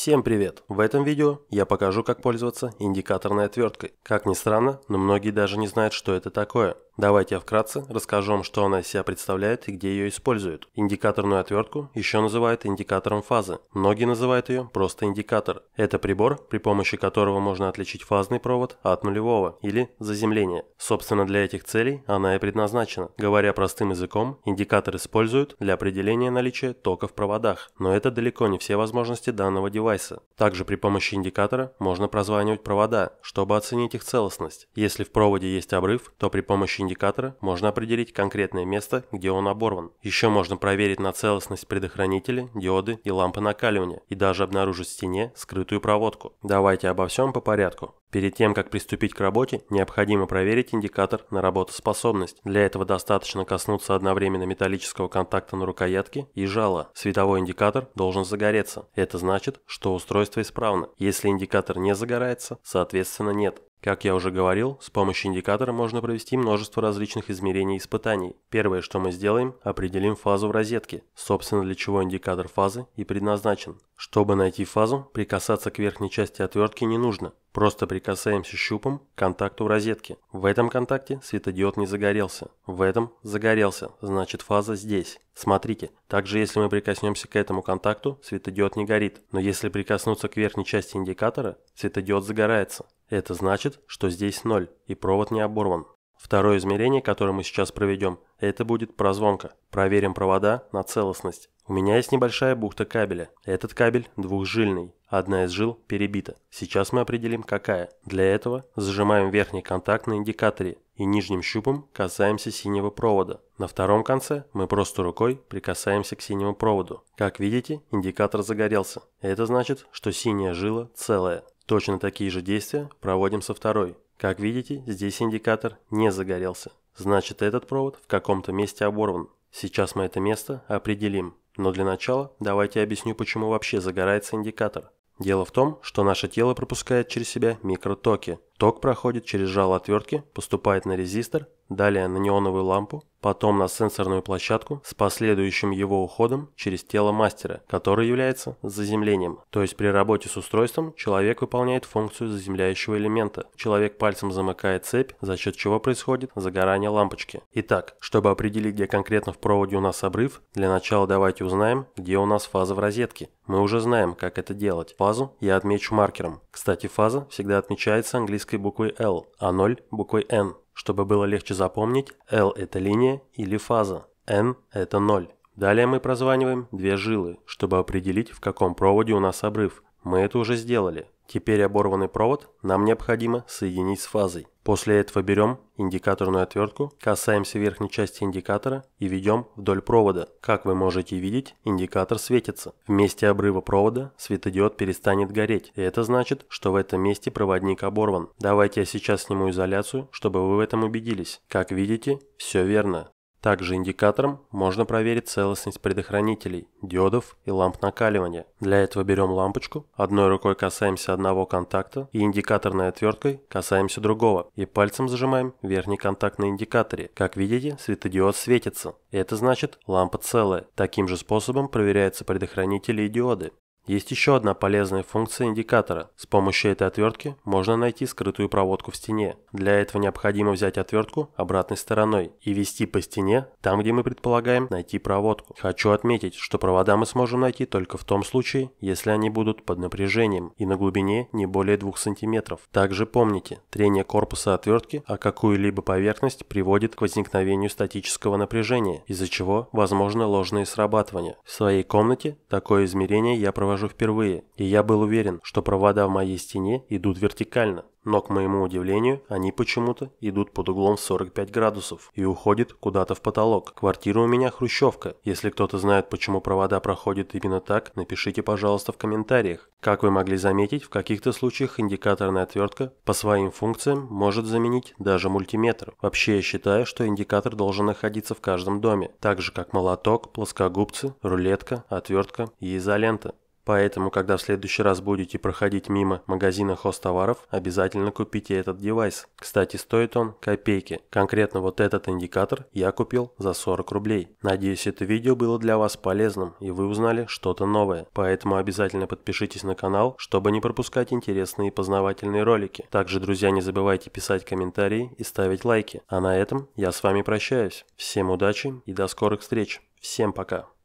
Всем привет! В этом видео я покажу, как пользоваться индикаторной отверткой. Как ни странно, но многие даже не знают, что это такое. Давайте я вкратце расскажу вам, что она из себя представляет и где ее используют. Индикаторную отвертку еще называют индикатором фазы. Многие называют ее просто индикатор. Это прибор, при помощи которого можно отличить фазный провод от нулевого или заземления. Собственно, для этих целей она и предназначена. Говоря простым языком, индикатор используют для определения наличия тока в проводах, но это далеко не все возможности данного девайса. Также при помощи индикатора можно прозванивать провода, чтобы оценить их целостность. Если в проводе есть обрыв, то при помощи индикатора можно определить конкретное место, где он оборван. Еще можно проверить на целостность предохранителя, диоды и лампы накаливания, и даже обнаружить в стене скрытую проводку. Давайте обо всем по порядку. Перед тем, как приступить к работе, необходимо проверить индикатор на работоспособность. Для этого достаточно коснуться одновременно металлического контакта на рукоятке и жала. Световой индикатор должен загореться. Это значит, что устройство исправно. Если индикатор не загорается, соответственно нет. Как я уже говорил, с помощью индикатора можно провести множество различных измерений и испытаний. Первое, что мы сделаем, определим фазу в розетке, собственно для чего индикатор фазы и предназначен. Чтобы найти фазу, прикасаться к верхней части отвертки не нужно, просто прикасаемся щупом к контакту в розетке. В этом контакте светодиод не загорелся, в этом загорелся, значит фаза здесь. Смотрите, также если мы прикоснемся к этому контакту, светодиод не горит, но если прикоснуться к верхней части индикатора, светодиод загорается. Это значит, что здесь ноль, и провод не оборван. Второе измерение, которое мы сейчас проведем, это будет прозвонка. Проверим провода на целостность. У меня есть небольшая бухта кабеля. Этот кабель двухжильный. Одна из жил перебита. Сейчас мы определим какая. Для этого зажимаем верхний контакт на индикаторе и нижним щупом касаемся синего провода. На втором конце мы просто рукой прикасаемся к синему проводу. Как видите, индикатор загорелся. Это значит, что синяя жила целая. Точно такие же действия проводим со второй. Как видите, здесь индикатор не загорелся. Значит, этот провод в каком-то месте оборван. Сейчас мы это место определим. Но для начала давайте объясню, почему вообще загорается индикатор. Дело в том, что наше тело пропускает через себя микротоки. Ток проходит через жало отвертки, поступает на резистор далее на неоновую лампу, потом на сенсорную площадку с последующим его уходом через тело мастера, который является заземлением. То есть при работе с устройством человек выполняет функцию заземляющего элемента. Человек пальцем замыкает цепь, за счет чего происходит загорание лампочки. Итак, чтобы определить, где конкретно в проводе у нас обрыв, для начала давайте узнаем, где у нас фаза в розетке. Мы уже знаем, как это делать. Фазу я отмечу маркером. Кстати, фаза всегда отмечается английской буквой L, а 0 буквой N. Чтобы было легче запомнить, L – это линия или фаза, N – это 0. Далее мы прозваниваем две жилы, чтобы определить, в каком проводе у нас обрыв. Мы это уже сделали. Теперь оборванный провод нам необходимо соединить с фазой. После этого берем индикаторную отвертку, касаемся верхней части индикатора и ведем вдоль провода. Как вы можете видеть, индикатор светится. В месте обрыва провода светодиод перестанет гореть, и это значит, что в этом месте проводник оборван. Давайте я сейчас сниму изоляцию, чтобы вы в этом убедились. Как видите, все верно. Также индикатором можно проверить целостность предохранителей, диодов и ламп накаливания. Для этого берем лампочку, одной рукой касаемся одного контакта и индикаторной отверткой касаемся другого и пальцем зажимаем верхний контакт на индикаторе. Как видите, светодиод светится. Это значит лампа целая. Таким же способом проверяются предохранители и диоды. Есть еще одна полезная функция индикатора. С помощью этой отвертки можно найти скрытую проводку в стене. Для этого необходимо взять отвертку обратной стороной и вести по стене там, где мы предполагаем найти проводку. Хочу отметить, что провода мы сможем найти только в том случае, если они будут под напряжением и на глубине не более 2 см. Также помните, трение корпуса отвертки о какую-либо поверхность приводит к возникновению статического напряжения, из-за чего возможно ложные срабатывания. В своей комнате такое измерение я проводил провожу впервые, и я был уверен, что провода в моей стене идут вертикально. Но, к моему удивлению, они почему-то идут под углом в 45 градусов и уходят куда-то в потолок. Квартира у меня хрущевка. Если кто-то знает, почему провода проходят именно так, напишите, пожалуйста, в комментариях. Как вы могли заметить, в каких-то случаях индикаторная отвертка по своим функциям может заменить даже мультиметр. Вообще, я считаю, что индикатор должен находиться в каждом доме, так же как молоток, плоскогубцы, рулетка, отвертка и изолента. Поэтому, когда в следующий раз будете проходить мимо магазина хозтоваров, обязательно купите этот девайс. Кстати, стоит он копейки. Конкретно вот этот индикатор я купил за 40 рублей. Надеюсь, это видео было для вас полезным и вы узнали что-то новое. Поэтому обязательно подпишитесь на канал, чтобы не пропускать интересные и познавательные ролики. Также, друзья, не забывайте писать комментарии и ставить лайки. А на этом я с вами прощаюсь. Всем удачи и до скорых встреч. Всем пока.